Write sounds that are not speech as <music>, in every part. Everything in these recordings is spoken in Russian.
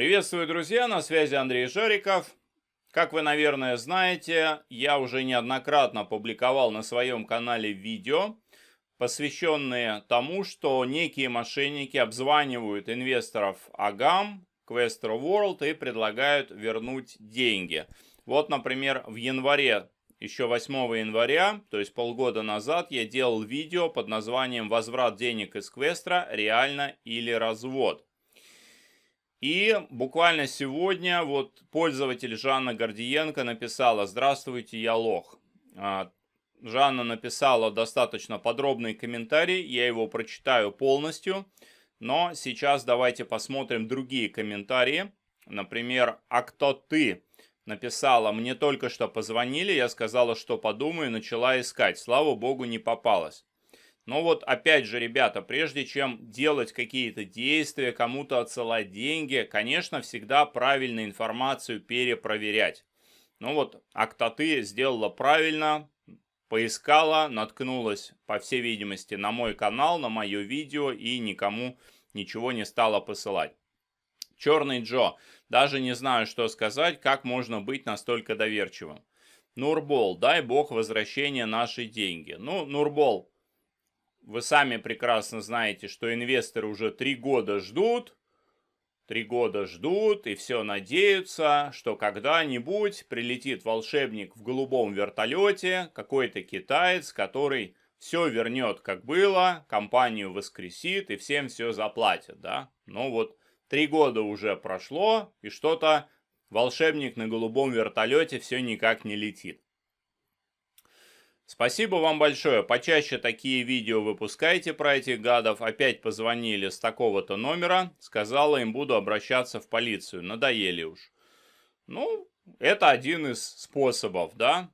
Приветствую, друзья, на связи Андрей Шариков. Как вы, наверное, знаете, я уже неоднократно публиковал на своем канале видео, посвященные тому, что некие мошенники обзванивают инвесторов Агам, Questro World и предлагают вернуть деньги. Вот, например, в январе, еще 8 января, то есть полгода назад, я делал видео под названием «Возврат денег из Квестра. Реально или развод?». И буквально сегодня вот пользователь Жанна Гордиенко написала «Здравствуйте, я лох». А, Жанна написала достаточно подробный комментарий, я его прочитаю полностью. Но сейчас давайте посмотрим другие комментарии. Например, «А кто ты?» написала «Мне только что позвонили, я сказала, что подумаю, начала искать. Слава богу, не попалась». Но вот опять же, ребята, прежде чем делать какие-то действия, кому-то отсылать деньги, конечно, всегда правильно информацию перепроверять. Ну вот, Актаты сделала правильно, поискала, наткнулась, по всей видимости, на мой канал, на мое видео и никому ничего не стала посылать. Черный Джо. Даже не знаю, что сказать, как можно быть настолько доверчивым. Нурбол. Дай бог возвращения наши деньги. Ну, Нурбол, вы сами прекрасно знаете, что инвесторы уже три года ждут, три года ждут и все надеются, что когда-нибудь прилетит волшебник в голубом вертолете, какой-то китаец, который все вернет, как было, компанию воскресит и всем все заплатит, да? Ну вот три года уже прошло, и что-то волшебник на голубом вертолете все никак не летит. Спасибо вам большое. Почаще такие видео выпускайте про этих гадов. Опять позвонили с такого-то номера. Сказала им, буду обращаться в полицию. Надоели уж. Ну, это один из способов, да.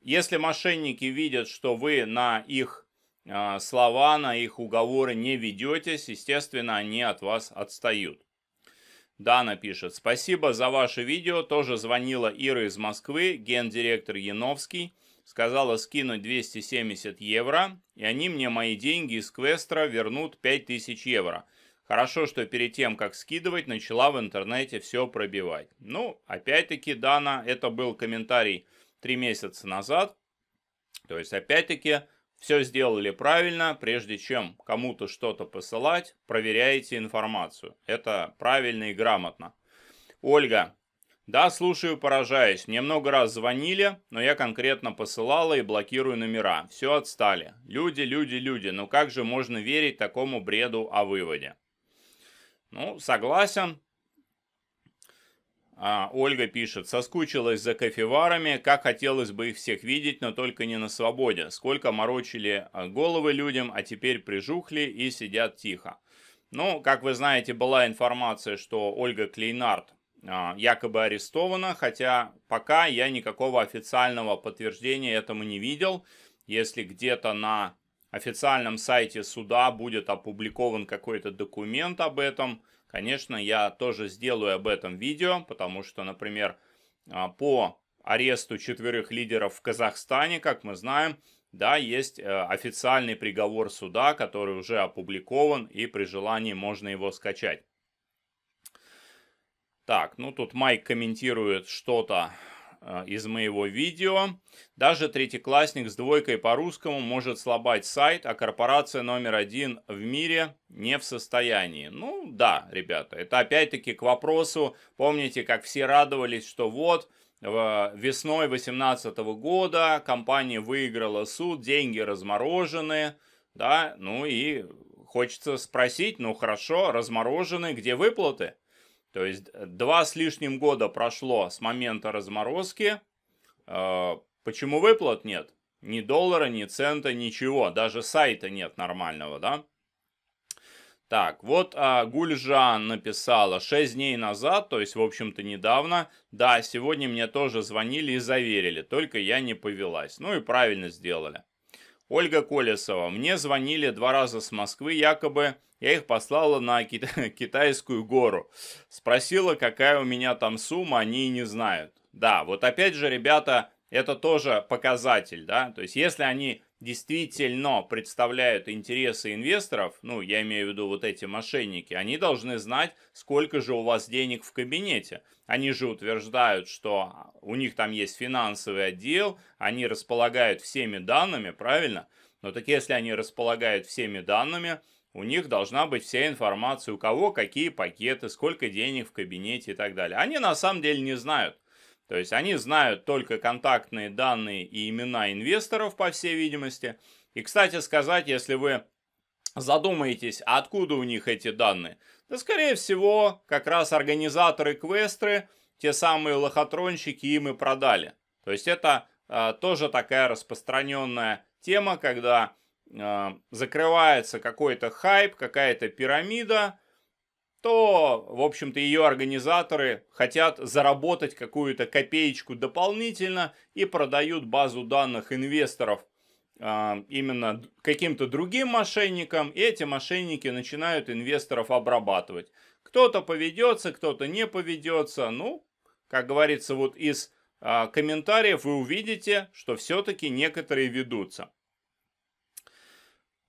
Если мошенники видят, что вы на их а, слова, на их уговоры не ведетесь, естественно, они от вас отстают. Дана пишет, спасибо за ваше видео, тоже звонила Ира из Москвы, гендиректор Яновский сказала скинуть 270 евро, и они мне мои деньги из квестра вернут 5000 евро. Хорошо, что перед тем, как скидывать, начала в интернете все пробивать. Ну, опять-таки, Дана, это был комментарий 3 месяца назад. То есть, опять-таки, все сделали правильно, прежде чем кому-то что-то посылать, проверяйте информацию. Это правильно и грамотно. Ольга, да, слушаю, поражаюсь. Мне много раз звонили, но я конкретно посылала и блокирую номера. Все отстали. Люди, люди, люди. Ну как же можно верить такому бреду о выводе? Ну, согласен. А, Ольга пишет, соскучилась за кофеварами, как хотелось бы их всех видеть, но только не на свободе. Сколько морочили а, головы людям, а теперь прижухли и сидят тихо. Ну, как вы знаете, была информация, что Ольга Клейнард а, якобы арестована, хотя пока я никакого официального подтверждения этому не видел. Если где-то на официальном сайте суда будет опубликован какой-то документ об этом, конечно, я тоже сделаю об этом видео, потому что, например, а, по аресту четверых лидеров в Казахстане, как мы знаем, да, есть э, официальный приговор суда, который уже опубликован, и при желании можно его скачать. Так, ну тут Майк комментирует что-то э, из моего видео. Даже третьеклассник с двойкой по русскому может слабать сайт, а корпорация номер один в мире не в состоянии. Ну да, ребята, это опять-таки к вопросу, помните, как все радовались, что вот, э, весной 2018 года компания выиграла суд, деньги разморожены, да, ну и хочется спросить, ну хорошо, разморожены, где выплаты? То есть э, два с лишним года прошло с момента разморозки. Э, почему выплат нет? Ни доллара, ни цента, ничего. Даже сайта нет нормального, да? Так, вот а, Гульжан написала 6 дней назад, то есть, в общем-то, недавно. Да, сегодня мне тоже звонили и заверили, только я не повелась. Ну и правильно сделали. Ольга Колесова. Мне звонили два раза с Москвы якобы. Я их послала на кита- <laughs> китайскую гору. Спросила, какая у меня там сумма, они не знают. Да, вот опять же, ребята, это тоже показатель, да. То есть, если они действительно представляют интересы инвесторов, ну, я имею в виду вот эти мошенники, они должны знать, сколько же у вас денег в кабинете. Они же утверждают, что у них там есть финансовый отдел, они располагают всеми данными, правильно? Но так если они располагают всеми данными, у них должна быть вся информация, у кого какие пакеты, сколько денег в кабинете и так далее. Они на самом деле не знают. То есть они знают только контактные данные и имена инвесторов, по всей видимости. И, кстати сказать, если вы задумаетесь, откуда у них эти данные, то, скорее всего, как раз организаторы квестры, те самые лохотронщики им и продали. То есть это э, тоже такая распространенная тема, когда э, закрывается какой-то хайп, какая-то пирамида, то, в общем-то, ее организаторы хотят заработать какую-то копеечку дополнительно и продают базу данных инвесторов а, именно каким-то другим мошенникам, и эти мошенники начинают инвесторов обрабатывать. Кто-то поведется, кто-то не поведется. Ну, как говорится, вот из а, комментариев вы увидите, что все-таки некоторые ведутся.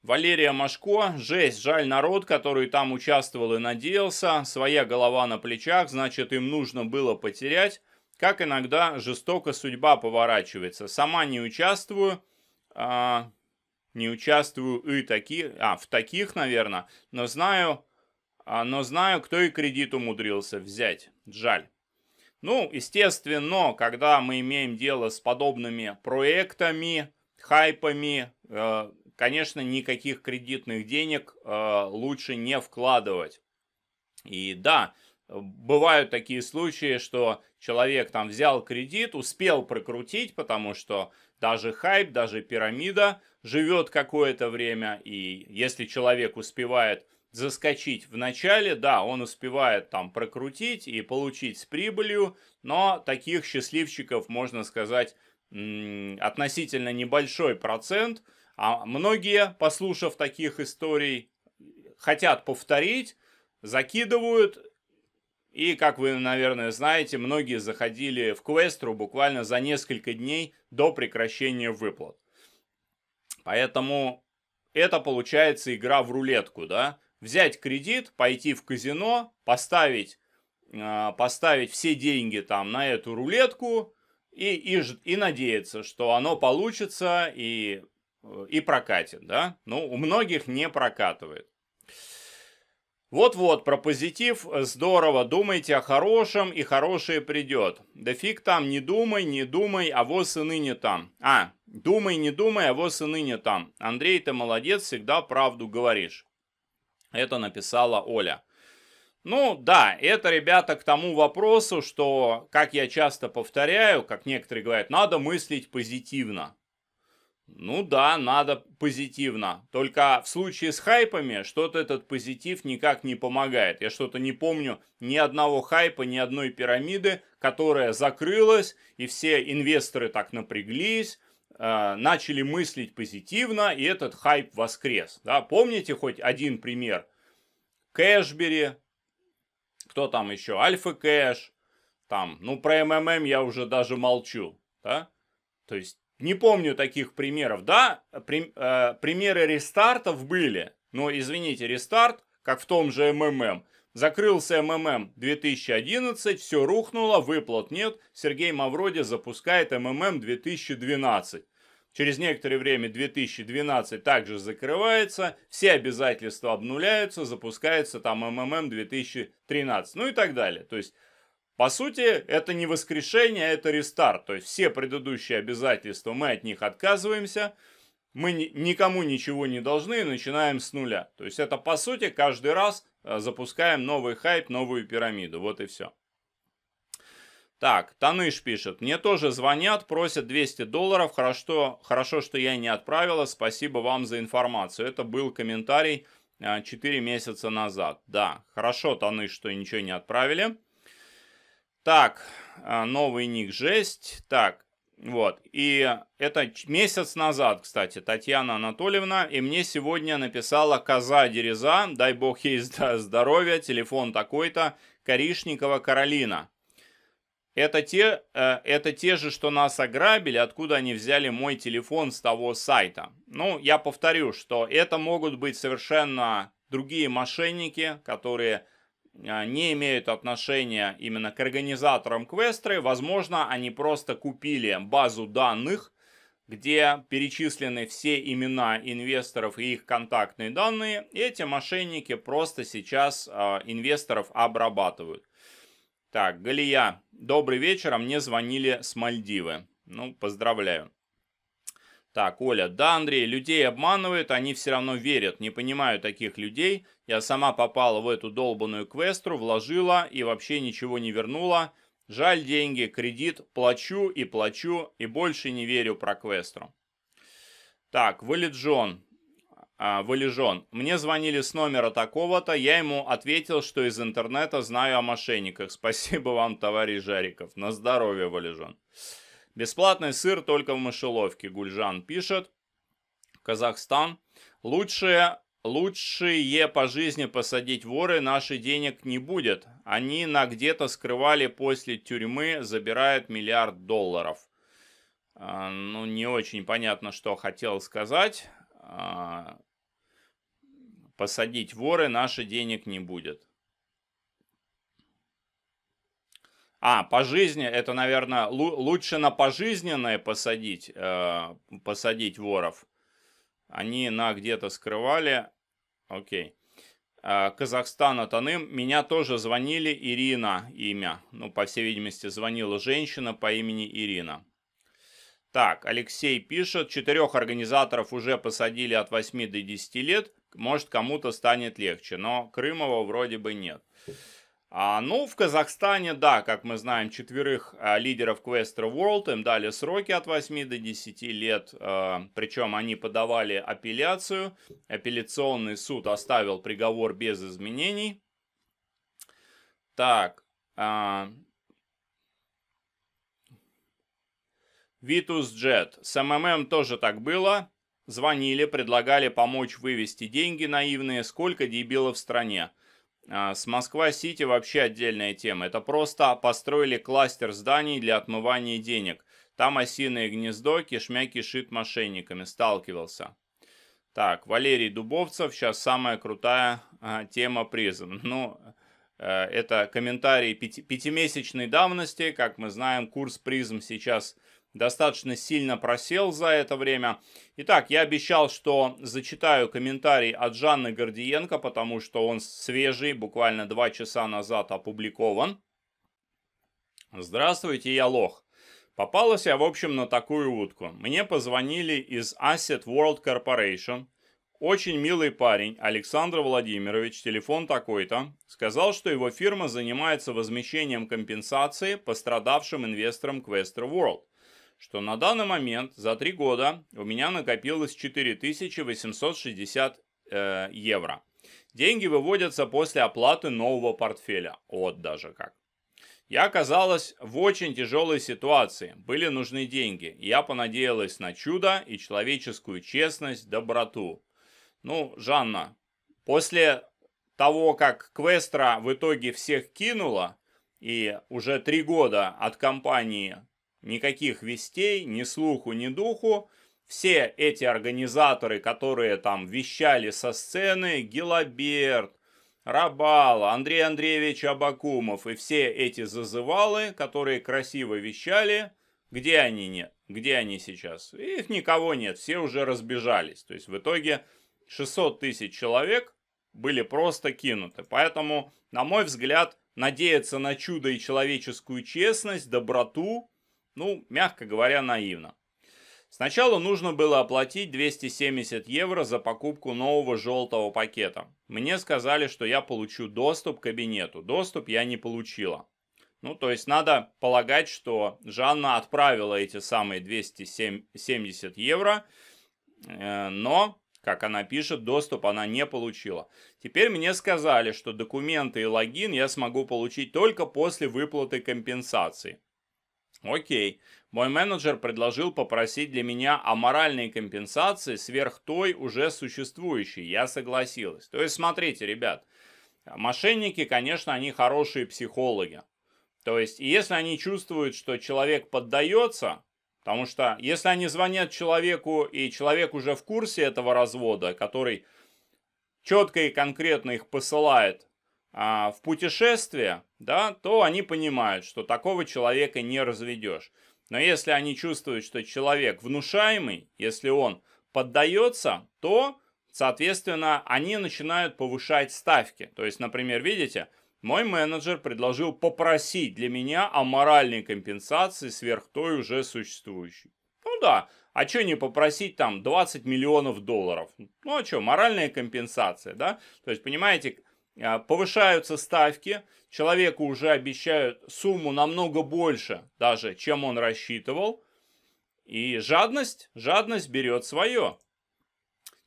Валерия Машко, жесть, жаль народ, который там участвовал и надеялся, своя голова на плечах, значит им нужно было потерять. Как иногда жестоко судьба поворачивается. Сама не участвую, а, не участвую и таких, а в таких, наверное, но знаю, а, но знаю, кто и кредит умудрился взять. Жаль. Ну, естественно, когда мы имеем дело с подобными проектами, хайпами, э, конечно, никаких кредитных денег э, лучше не вкладывать. И да, бывают такие случаи, что человек там взял кредит, успел прокрутить, потому что даже хайп, даже пирамида живет какое-то время, и если человек успевает заскочить в начале, да, он успевает там прокрутить и получить с прибылью, но таких счастливчиков, можно сказать, относительно небольшой процент – а многие, послушав таких историй, хотят повторить, закидывают. И, как вы, наверное, знаете, многие заходили в квестру буквально за несколько дней до прекращения выплат. Поэтому это получается игра в рулетку, да? Взять кредит, пойти в казино, поставить, э, поставить все деньги там на эту рулетку и, и, и надеяться, что оно получится, и Э, и прокатит, да? Ну, у многих не прокатывает. Вот-вот, про позитив э, здорово, думайте о хорошем, и хорошее придет. Да фиг там, не думай, не думай, а вот сыны не там. А, думай, не думай, а вот сыны не там. Андрей, ты молодец, всегда правду говоришь. Это написала Оля. Ну да, это, ребята, к тому вопросу, что, как я часто повторяю, как некоторые говорят, надо мыслить позитивно. Ну да, надо позитивно. Только в случае с хайпами что-то этот позитив никак не помогает. Я что-то не помню ни одного хайпа, ни одной пирамиды, которая закрылась, и все инвесторы так напряглись, э, начали мыслить позитивно, и этот хайп воскрес. Да? Помните хоть один пример? Кэшбери, кто там еще? Альфа Кэш, там, ну про МММ я уже даже молчу. Да? То есть не помню таких примеров. Да, при, э, примеры рестартов были, но, извините, рестарт, как в том же МММ, Закрылся МММ 2011, все рухнуло, выплат нет. Сергей Мавроди запускает МММ 2012. Через некоторое время 2012 также закрывается, все обязательства обнуляются, запускается там МММ 2013, ну и так далее. То есть по сути, это не воскрешение, а это рестарт. То есть все предыдущие обязательства мы от них отказываемся, мы никому ничего не должны и начинаем с нуля. То есть это, по сути, каждый раз э, запускаем новый хайп, новую пирамиду. Вот и все. Так, Таныш пишет. Мне тоже звонят, просят 200 долларов. Хорошо, хорошо, что я не отправила. Спасибо вам за информацию. Это был комментарий 4 э, месяца назад. Да, хорошо, Таныш, что ничего не отправили. Так, э, новый ник жесть. Так, вот. И это месяц назад, кстати, Татьяна Анатольевна. И мне сегодня написала Коза Дереза. Дай бог ей <laughs> здоровья. Телефон такой-то. Коришникова Каролина. Это те, э, это те же, что нас ограбили, откуда они взяли мой телефон с того сайта. Ну, я повторю, что это могут быть совершенно другие мошенники, которые а, не имеют отношения именно к организаторам квестры. Возможно, они просто купили базу данных, где перечислены все имена инвесторов и их контактные данные. эти мошенники просто сейчас а, инвесторов обрабатывают. Так, Галия, добрый вечер, а мне звонили с Мальдивы. Ну, поздравляю. Так, Оля, да, Андрей, людей обманывают, они все равно верят, не понимаю таких людей. Я сама попала в эту долбанную квестру, вложила и вообще ничего не вернула. Жаль деньги, кредит, плачу и плачу, и больше не верю про квестру. Так, вылежон. А, вылежон. Мне звонили с номера такого-то, я ему ответил, что из интернета знаю о мошенниках. <laughs> Спасибо вам, товарищ Жариков. На здоровье, вылежон. Бесплатный сыр только в мышеловке, Гульжан пишет. Казахстан. Лучшие, лучшие по жизни посадить воры, наши денег не будет. Они на где-то скрывали после тюрьмы, забирают миллиард долларов. А, ну, не очень понятно, что хотел сказать. А, посадить воры, наши денег не будет. А, по жизни, это, наверное, лучше на пожизненное посадить, э, посадить воров. Они на где-то скрывали. Окей. Э, Казахстан от Меня тоже звонили Ирина имя. Ну, по всей видимости, звонила женщина по имени Ирина. Так, Алексей пишет, четырех организаторов уже посадили от 8 до 10 лет. Может, кому-то станет легче, но Крымова вроде бы нет. А, ну, в Казахстане, да, как мы знаем, четверых а, лидеров Questro World, им дали сроки от 8 до 10 лет, а, причем они подавали апелляцию, апелляционный суд оставил приговор без изменений. Так, а... Vitus Jet. С МММ тоже так было. Звонили, предлагали помочь вывести деньги наивные, сколько дебилов в стране. А, с Москва-Сити вообще отдельная тема. Это просто построили кластер зданий для отмывания денег. Там осиное гнездо, кишмя кишит мошенниками. Сталкивался. Так, Валерий Дубовцев. Сейчас самая крутая а, тема призм. Ну, э, это комментарий пяти, пятимесячной давности. Как мы знаем, курс призм сейчас достаточно сильно просел за это время. Итак, я обещал, что зачитаю комментарий от Жанны Гордиенко, потому что он свежий, буквально два часа назад опубликован. Здравствуйте, я лох. Попалась я, в общем, на такую утку. Мне позвонили из Asset World Corporation. Очень милый парень, Александр Владимирович, телефон такой-то, сказал, что его фирма занимается возмещением компенсации пострадавшим инвесторам Quester World что на данный момент за три года у меня накопилось 4860 э, евро. Деньги выводятся после оплаты нового портфеля. Вот даже как. Я оказалась в очень тяжелой ситуации. Были нужны деньги. Я понадеялась на чудо и человеческую честность, доброту. Ну, Жанна, после того, как Квестра в итоге всех кинула, и уже три года от компании никаких вестей, ни слуху, ни духу. Все эти организаторы, которые там вещали со сцены, Гелоберт, Рабала, Андрей Андреевич Абакумов и все эти зазывалы, которые красиво вещали, где они нет? Где они сейчас? Их никого нет, все уже разбежались. То есть в итоге 600 тысяч человек были просто кинуты. Поэтому, на мой взгляд, надеяться на чудо и человеческую честность, доброту ну, мягко говоря, наивно. Сначала нужно было оплатить 270 евро за покупку нового желтого пакета. Мне сказали, что я получу доступ к кабинету. Доступ я не получила. Ну, то есть надо полагать, что Жанна отправила эти самые 270 евро, э, но, как она пишет, доступ она не получила. Теперь мне сказали, что документы и логин я смогу получить только после выплаты компенсации. Окей. Мой менеджер предложил попросить для меня аморальные компенсации сверх той уже существующей. Я согласилась. То есть, смотрите, ребят, мошенники, конечно, они хорошие психологи. То есть, если они чувствуют, что человек поддается, потому что если они звонят человеку, и человек уже в курсе этого развода, который четко и конкретно их посылает а, в путешествие, да, то они понимают, что такого человека не разведешь. Но если они чувствуют, что человек внушаемый, если он поддается, то, соответственно, они начинают повышать ставки. То есть, например, видите, мой менеджер предложил попросить для меня о моральной компенсации сверх той уже существующей. Ну да, а что не попросить там 20 миллионов долларов? Ну а что, моральная компенсация, да? То есть, понимаете, а, повышаются ставки, человеку уже обещают сумму намного больше даже, чем он рассчитывал. И жадность, жадность берет свое.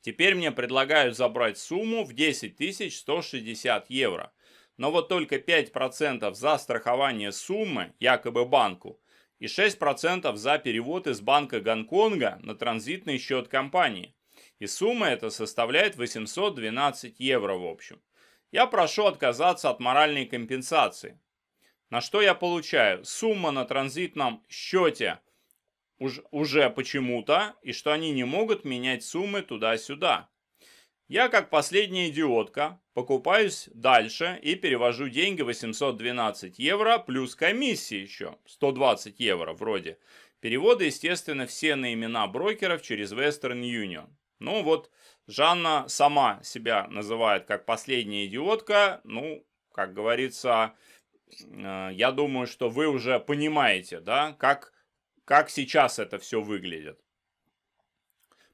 Теперь мне предлагают забрать сумму в 10 160 евро. Но вот только 5% за страхование суммы, якобы банку, и 6% за перевод из банка Гонконга на транзитный счет компании. И сумма эта составляет 812 евро в общем. Я прошу отказаться от моральной компенсации. На что я получаю? Сумма на транзитном счете уж, уже почему-то, и что они не могут менять суммы туда-сюда. Я, как последняя идиотка, покупаюсь дальше и перевожу деньги 812 евро плюс комиссии еще, 120 евро вроде. Переводы, естественно, все на имена брокеров через Western Union. Ну вот, Жанна сама себя называет как последняя идиотка. Ну, как говорится, э, я думаю, что вы уже понимаете, да, как, как сейчас это все выглядит.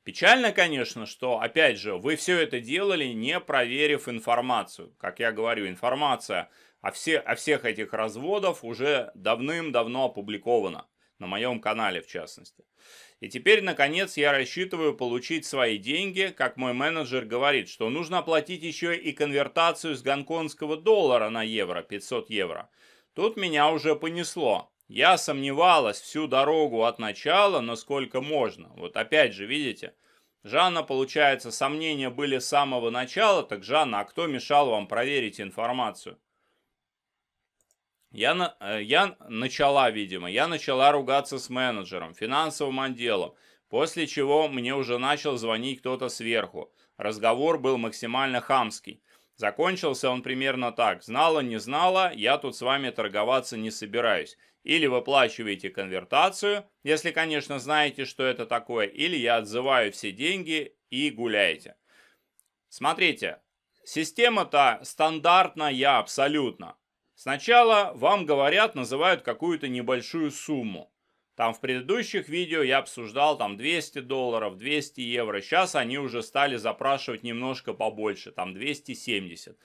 Печально, конечно, что, опять же, вы все это делали, не проверив информацию. Как я говорю, информация о, все, о всех этих разводов уже давным-давно опубликована на моем канале в частности. И теперь, наконец, я рассчитываю получить свои деньги, как мой менеджер говорит, что нужно оплатить еще и конвертацию с гонконгского доллара на евро, 500 евро. Тут меня уже понесло. Я сомневалась всю дорогу от начала, насколько можно. Вот опять же, видите, Жанна, получается, сомнения были с самого начала, так, Жанна, а кто мешал вам проверить информацию? Я, на, э, я начала, видимо, я начала ругаться с менеджером, финансовым отделом, после чего мне уже начал звонить кто-то сверху. Разговор был максимально хамский. Закончился он примерно так. «Знала, не знала, я тут с вами торговаться не собираюсь. Или выплачиваете конвертацию, если, конечно, знаете, что это такое, или я отзываю все деньги и гуляйте». Смотрите, система-то стандартная абсолютно. Сначала вам говорят, называют какую-то небольшую сумму. Там в предыдущих видео я обсуждал там 200 долларов, 200 евро. Сейчас они уже стали запрашивать немножко побольше, там 270.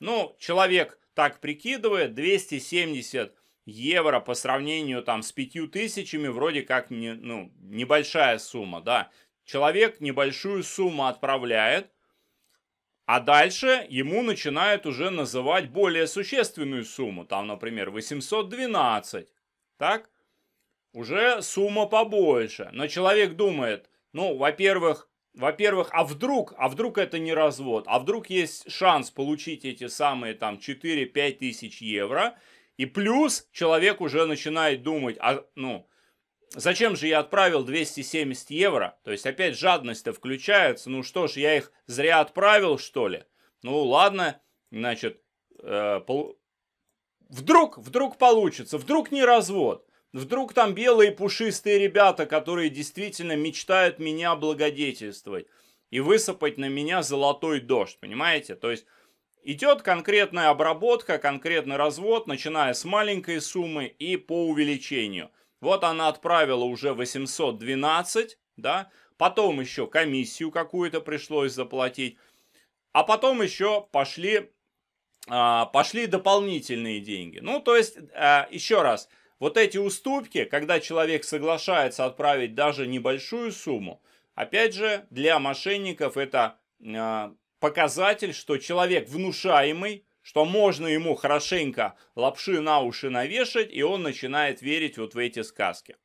Ну, человек так прикидывает, 270 евро по сравнению там с 5000 вроде как не, ну, небольшая сумма, да. Человек небольшую сумму отправляет, а дальше ему начинают уже называть более существенную сумму. Там, например, 812. Так? Уже сумма побольше. Но человек думает, ну, во-первых, во-первых, а вдруг, а вдруг это не развод, а вдруг есть шанс получить эти самые там 4-5 тысяч евро, и плюс человек уже начинает думать, а, ну, Зачем же я отправил 270 евро? То есть опять жадность-то включается. Ну что ж, я их зря отправил, что ли? Ну ладно, значит, э, пол... вдруг, вдруг получится, вдруг не развод. Вдруг там белые пушистые ребята, которые действительно мечтают меня благодетельствовать и высыпать на меня золотой дождь, понимаете? То есть идет конкретная обработка, конкретный развод, начиная с маленькой суммы и по увеличению – вот она отправила уже 812, да, потом еще комиссию какую-то пришлось заплатить, а потом еще пошли, а, пошли дополнительные деньги. Ну, то есть, а, еще раз, вот эти уступки, когда человек соглашается отправить даже небольшую сумму, опять же, для мошенников это а, показатель, что человек внушаемый, что можно ему хорошенько лапши на уши навешать, и он начинает верить вот в эти сказки.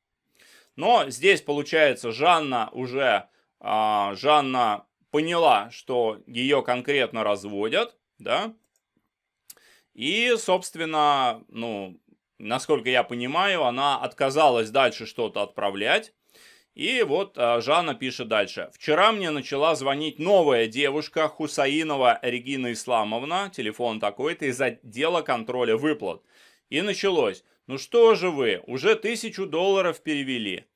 Но здесь, получается, Жанна уже, а, Жанна поняла, что ее конкретно разводят, да, и, собственно, ну, насколько я понимаю, она отказалась дальше что-то отправлять, и вот а, Жанна пишет дальше. «Вчера мне начала звонить новая девушка Хусаинова Регина Исламовна, телефон такой-то, из отдела контроля выплат. И началось. Ну что же вы, уже тысячу долларов перевели.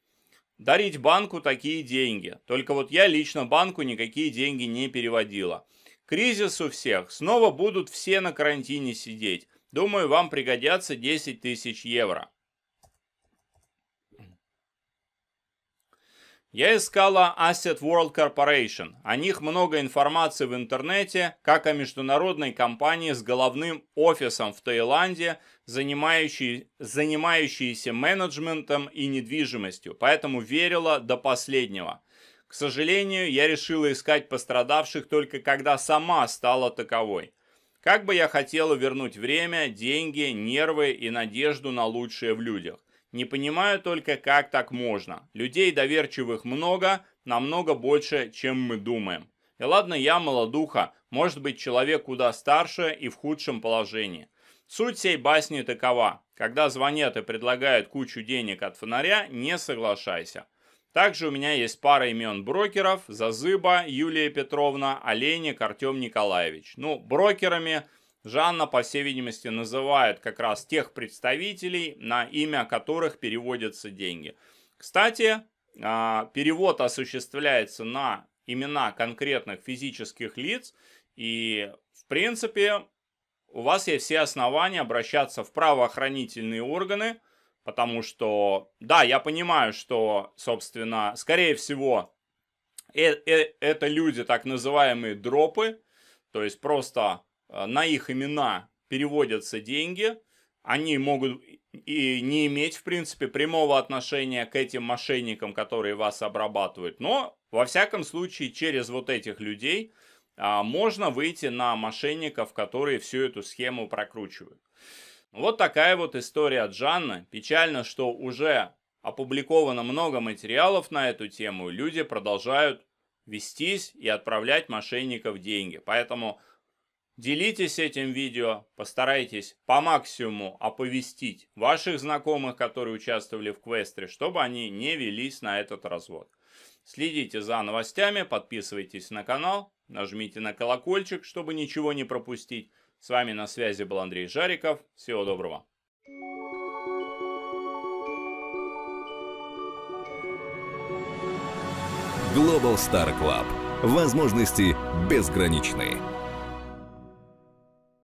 Дарить банку такие деньги. Только вот я лично банку никакие деньги не переводила. Кризис у всех. Снова будут все на карантине сидеть. Думаю, вам пригодятся 10 тысяч евро. Я искала Asset World Corporation. О них много информации в интернете, как о международной компании с головным офисом в Таиланде, занимающей, занимающейся менеджментом и недвижимостью, поэтому верила до последнего. К сожалению, я решила искать пострадавших только когда сама стала таковой. Как бы я хотела вернуть время, деньги, нервы и надежду на лучшее в людях. Не понимаю только, как так можно. Людей доверчивых много, намного больше, чем мы думаем. И ладно, я молодуха, может быть, человек куда старше и в худшем положении. Суть всей басни такова. Когда звонят и предлагают кучу денег от фонаря, не соглашайся. Также у меня есть пара имен брокеров, Зазыба Юлия Петровна, Олейник Артем Николаевич. Ну, брокерами Жанна, по всей видимости, называет как раз тех представителей, на имя которых переводятся деньги. Кстати, а, перевод осуществляется на имена конкретных физических лиц, и, в принципе, у вас есть все основания обращаться в правоохранительные органы, потому что, да, я понимаю, что, собственно, скорее всего, э, э, это люди, так называемые дропы, то есть просто Э, на их имена переводятся деньги, они могут и не иметь, в принципе, прямого отношения к этим мошенникам, которые вас обрабатывают. Но, во всяком случае, через вот этих людей а, можно выйти на мошенников, которые всю эту схему прокручивают. Вот такая вот история Джанна. Печально, что уже опубликовано много материалов на эту тему, люди продолжают вестись и отправлять мошенников деньги. Поэтому Делитесь этим видео, постарайтесь по максимуму оповестить ваших знакомых, которые участвовали в квестре, чтобы они не велись на этот развод. Следите за новостями, подписывайтесь на канал, нажмите на колокольчик, чтобы ничего не пропустить. С вами на связи был Андрей Жариков. Всего доброго. Global Star Club. Возможности безграничные.